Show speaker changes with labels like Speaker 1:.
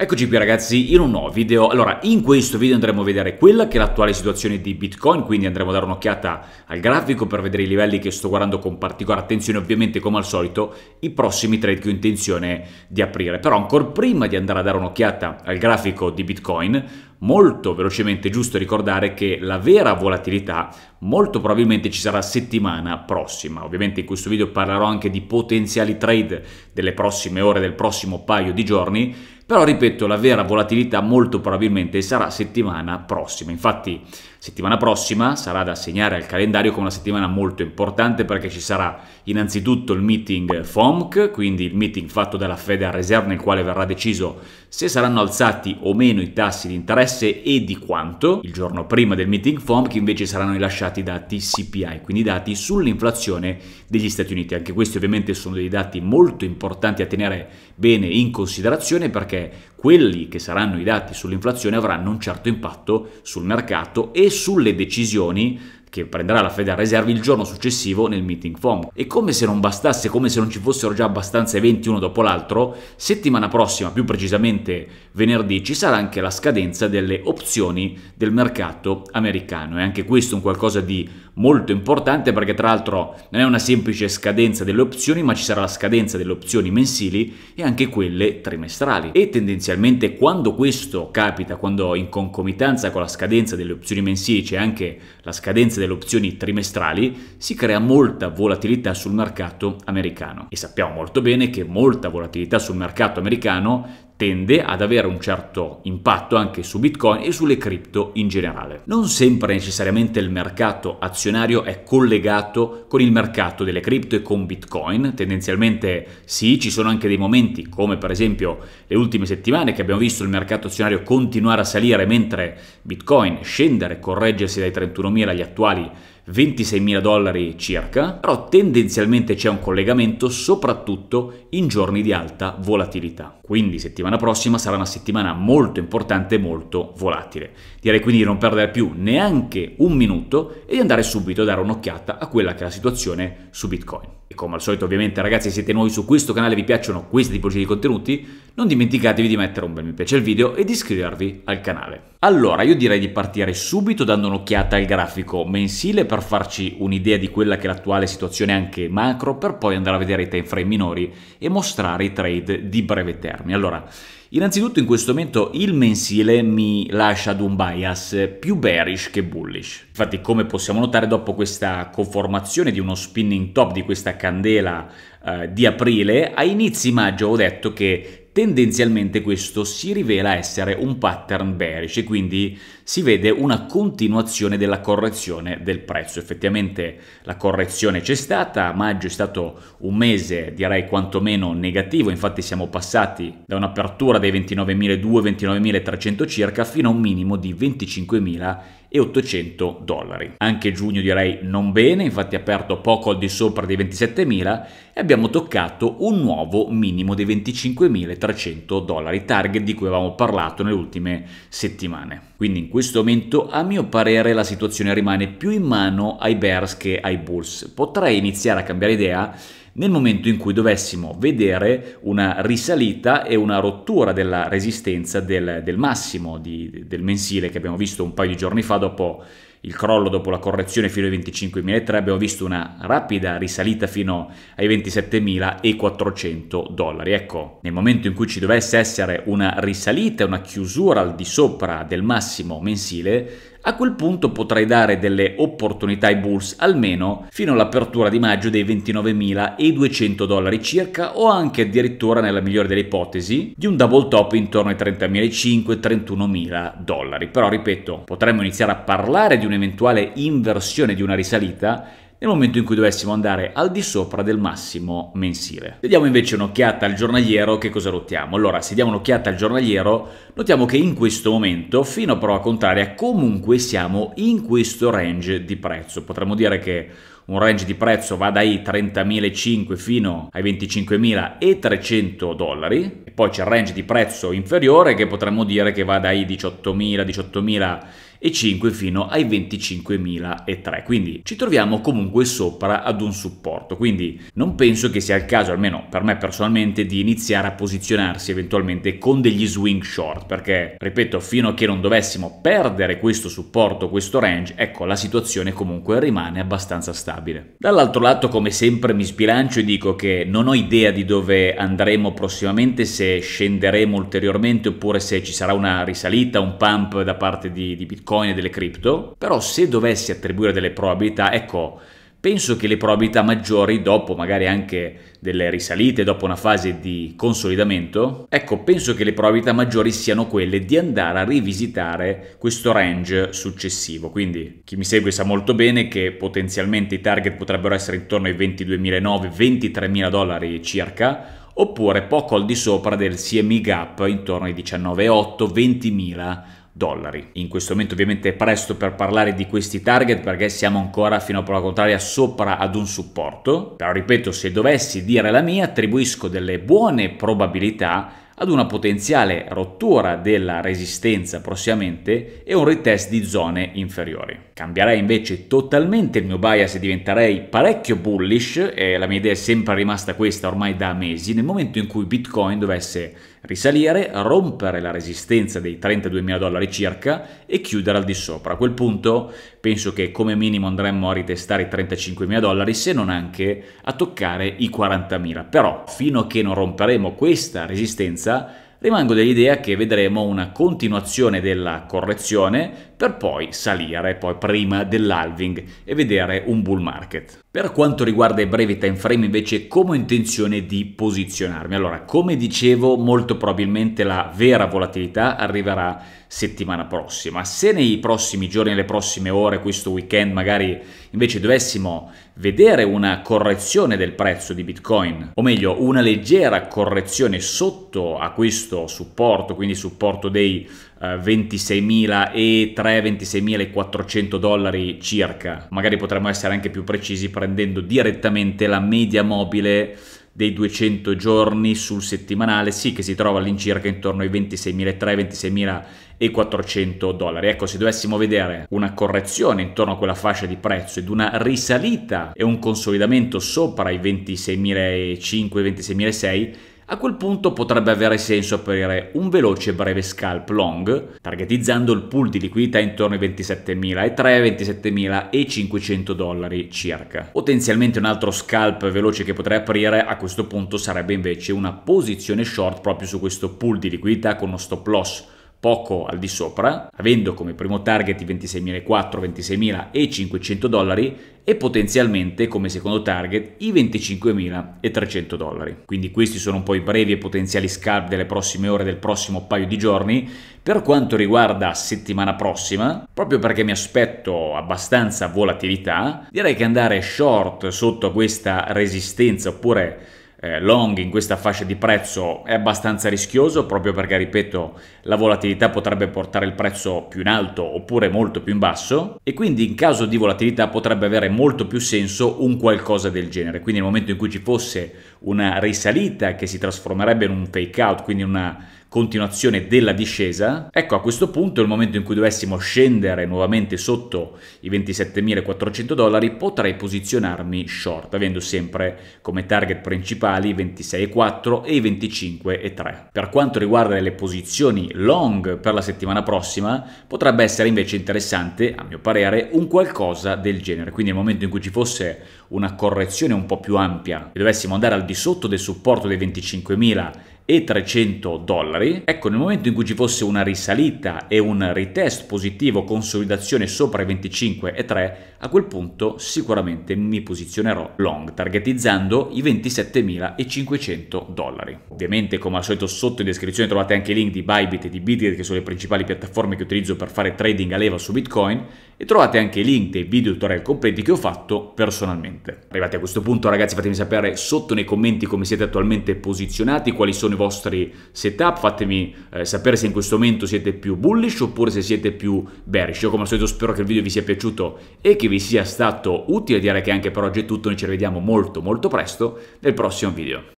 Speaker 1: Eccoci qui ragazzi in un nuovo video. Allora, in questo video andremo a vedere quella che è l'attuale situazione di Bitcoin, quindi andremo a dare un'occhiata al grafico per vedere i livelli che sto guardando con particolare attenzione, ovviamente come al solito i prossimi trade che ho intenzione di aprire. Però ancora prima di andare a dare un'occhiata al grafico di Bitcoin, molto velocemente giusto ricordare che la vera volatilità molto probabilmente ci sarà settimana prossima. Ovviamente in questo video parlerò anche di potenziali trade delle prossime ore, del prossimo paio di giorni, però ripeto, la vera volatilità molto probabilmente sarà settimana prossima. Infatti Settimana prossima sarà da segnare al calendario come una settimana molto importante perché ci sarà innanzitutto il meeting FOMC, quindi il meeting fatto dalla Federal Reserve nel quale verrà deciso se saranno alzati o meno i tassi di interesse e di quanto. Il giorno prima del meeting FOMC invece saranno rilasciati i dati CPI, quindi dati sull'inflazione degli Stati Uniti. Anche questi ovviamente sono dei dati molto importanti a tenere bene in considerazione perché quelli che saranno i dati sull'inflazione avranno un certo impatto sul mercato e sulle decisioni che prenderà la Federal Reserve il giorno successivo nel meeting FOM. E come se non bastasse, come se non ci fossero già abbastanza eventi uno dopo l'altro, settimana prossima, più precisamente venerdì, ci sarà anche la scadenza delle opzioni del mercato americano. E anche questo è un qualcosa di molto importante perché tra l'altro non è una semplice scadenza delle opzioni ma ci sarà la scadenza delle opzioni mensili e anche quelle trimestrali e tendenzialmente quando questo capita quando in concomitanza con la scadenza delle opzioni mensili c'è anche la scadenza delle opzioni trimestrali si crea molta volatilità sul mercato americano e sappiamo molto bene che molta volatilità sul mercato americano tende ad avere un certo impatto anche su Bitcoin e sulle cripto in generale. Non sempre necessariamente il mercato azionario è collegato con il mercato delle cripto e con Bitcoin, tendenzialmente sì, ci sono anche dei momenti come per esempio le ultime settimane che abbiamo visto il mercato azionario continuare a salire mentre Bitcoin scendere, correggersi dai 31.000 agli attuali 26.000 dollari circa, però tendenzialmente c'è un collegamento soprattutto in giorni di alta volatilità. Quindi settimana prossima sarà una settimana molto importante e molto volatile. Direi quindi di non perdere più neanche un minuto e di andare subito a dare un'occhiata a quella che è la situazione su Bitcoin. E come al solito ovviamente ragazzi se siete nuovi su questo canale e vi piacciono questi tipologie di contenuti, non dimenticatevi di mettere un bel mi piace al video e di iscrivervi al canale. Allora io direi di partire subito dando un'occhiata al grafico mensile per farci un'idea di quella che è l'attuale situazione anche macro per poi andare a vedere i time frame minori e mostrare i trade di breve termine. Allora Innanzitutto in questo momento il mensile mi lascia ad un bias più bearish che bullish. Infatti come possiamo notare dopo questa conformazione di uno spinning top di questa candela eh, di aprile, a inizi maggio ho detto che Tendenzialmente questo si rivela essere un pattern bearish e quindi si vede una continuazione della correzione del prezzo. Effettivamente la correzione c'è stata, maggio è stato un mese direi quantomeno negativo, infatti siamo passati da un'apertura dei 29.200-29.300 circa fino a un minimo di 25.000 e 800 dollari. Anche giugno direi non bene, infatti ha aperto poco al di sopra dei 27.000 e abbiamo toccato un nuovo minimo dei 25.300 dollari, target di cui avevamo parlato nelle ultime settimane. Quindi in questo momento a mio parere la situazione rimane più in mano ai Bears che ai Bulls. Potrei iniziare a cambiare idea nel momento in cui dovessimo vedere una risalita e una rottura della resistenza del, del massimo di, del mensile che abbiamo visto un paio di giorni fa dopo il crollo dopo la correzione fino ai 25.003 abbiamo visto una rapida risalita fino ai 27.400 dollari. Ecco, nel momento in cui ci dovesse essere una risalita, una chiusura al di sopra del massimo mensile, a quel punto potrei dare delle opportunità ai Bulls almeno fino all'apertura di maggio dei 29.200 dollari circa o anche addirittura nella migliore delle ipotesi di un double top intorno ai 30.500-31.000 dollari. Però ripeto, potremmo iniziare a parlare di un'eventuale inversione di una risalita nel momento in cui dovessimo andare al di sopra del massimo mensile. Vediamo invece un'occhiata al giornaliero che cosa notiamo. Allora, se diamo un'occhiata al giornaliero, notiamo che in questo momento, fino a prova contraria, comunque siamo in questo range di prezzo. Potremmo dire che un range di prezzo va dai 30.500 fino ai 25.300 dollari e poi c'è il range di prezzo inferiore che potremmo dire che va dai 18.000, 18.000 e 5 fino ai 25.003, quindi ci troviamo comunque sopra ad un supporto, quindi non penso che sia il caso, almeno per me personalmente, di iniziare a posizionarsi eventualmente con degli swing short, perché ripeto, fino a che non dovessimo perdere questo supporto, questo range, ecco, la situazione comunque rimane abbastanza stabile. Dall'altro lato, come sempre, mi sbilancio e dico che non ho idea di dove andremo prossimamente, se scenderemo ulteriormente oppure se ci sarà una risalita, un pump da parte di, di Bitcoin bitcoin e delle cripto, però se dovessi attribuire delle probabilità, ecco, penso che le probabilità maggiori dopo magari anche delle risalite, dopo una fase di consolidamento, ecco, penso che le probabilità maggiori siano quelle di andare a rivisitare questo range successivo. Quindi chi mi segue sa molto bene che potenzialmente i target potrebbero essere intorno ai 22.900-23.000 dollari circa, oppure poco al di sopra del CME gap intorno ai 19800 20000 dollari. In questo momento ovviamente è presto per parlare di questi target perché siamo ancora fino a prova contraria sopra ad un supporto, però ripeto se dovessi dire la mia attribuisco delle buone probabilità ad una potenziale rottura della resistenza prossimamente e un retest di zone inferiori. Cambierei invece totalmente il mio bias e diventerei parecchio bullish, e la mia idea è sempre rimasta questa ormai da mesi, nel momento in cui Bitcoin dovesse risalire, rompere la resistenza dei 32.000 dollari circa e chiudere al di sopra. A quel punto penso che come minimo andremmo a ritestare i 35.000 dollari se non anche a toccare i 40.000. Però fino a che non romperemo questa resistenza rimango dell'idea che vedremo una continuazione della correzione per poi salire poi prima dell'halving e vedere un bull market. Per quanto riguarda i brevi time frame invece come ho intenzione di posizionarmi? Allora, come dicevo, molto probabilmente la vera volatilità arriverà settimana prossima. Se nei prossimi giorni, nelle prossime ore, questo weekend magari invece dovessimo vedere una correzione del prezzo di Bitcoin, o meglio una leggera correzione sotto a questo supporto, quindi supporto dei 26.300, eh, 26.400 dollari circa. Magari potremmo essere anche più precisi prendendo direttamente la media mobile dei 200 giorni sul settimanale, sì che si trova all'incirca intorno ai 26.300, 26.400 dollari. Ecco, se dovessimo vedere una correzione intorno a quella fascia di prezzo ed una risalita e un consolidamento sopra i 26.500, 26.600, a quel punto potrebbe avere senso aprire un veloce e breve scalp long, targetizzando il pool di liquidità intorno ai 27.300, 27.500 dollari circa. Potenzialmente un altro scalp veloce che potrei aprire a questo punto sarebbe invece una posizione short proprio su questo pool di liquidità con uno stop loss poco al di sopra, avendo come primo target i 26.400, 26.500 dollari e potenzialmente come secondo target i 25.300 dollari. Quindi questi sono un po' i brevi e potenziali scalp delle prossime ore, del prossimo paio di giorni. Per quanto riguarda settimana prossima, proprio perché mi aspetto abbastanza volatilità, direi che andare short sotto questa resistenza oppure eh, long in questa fascia di prezzo è abbastanza rischioso proprio perché, ripeto, la volatilità potrebbe portare il prezzo più in alto oppure molto più in basso e quindi in caso di volatilità potrebbe avere molto più senso un qualcosa del genere. Quindi nel momento in cui ci fosse una risalita che si trasformerebbe in un fake out, quindi una continuazione della discesa. Ecco, a questo punto, nel momento in cui dovessimo scendere nuovamente sotto i 27.400 dollari, potrei posizionarmi short, avendo sempre come target principali i 26,4 e i 25,3. Per quanto riguarda le posizioni long per la settimana prossima, potrebbe essere invece interessante, a mio parere, un qualcosa del genere. Quindi nel momento in cui ci fosse una correzione un po' più ampia e dovessimo andare al di sotto del supporto dei 25.000 e 300 dollari. Ecco, nel momento in cui ci fosse una risalita e un retest positivo, consolidazione sopra i 25,3, a quel punto sicuramente mi posizionerò long, targetizzando i 27.500 dollari. Ovviamente, come al solito, sotto in descrizione trovate anche i link di Bybit e di Bitget, che sono le principali piattaforme che utilizzo per fare trading a leva su Bitcoin, e trovate anche i link dei video tutorial completi che ho fatto personalmente. Arrivati a questo punto, ragazzi, fatemi sapere sotto nei commenti come siete attualmente posizionati, quali sono i vostri setup, fatemi eh, sapere se in questo momento siete più bullish oppure se siete più bearish. Io come al solito spero che il video vi sia piaciuto e che vi sia stato utile, direi che anche per oggi è tutto, noi ci rivediamo molto molto presto nel prossimo video.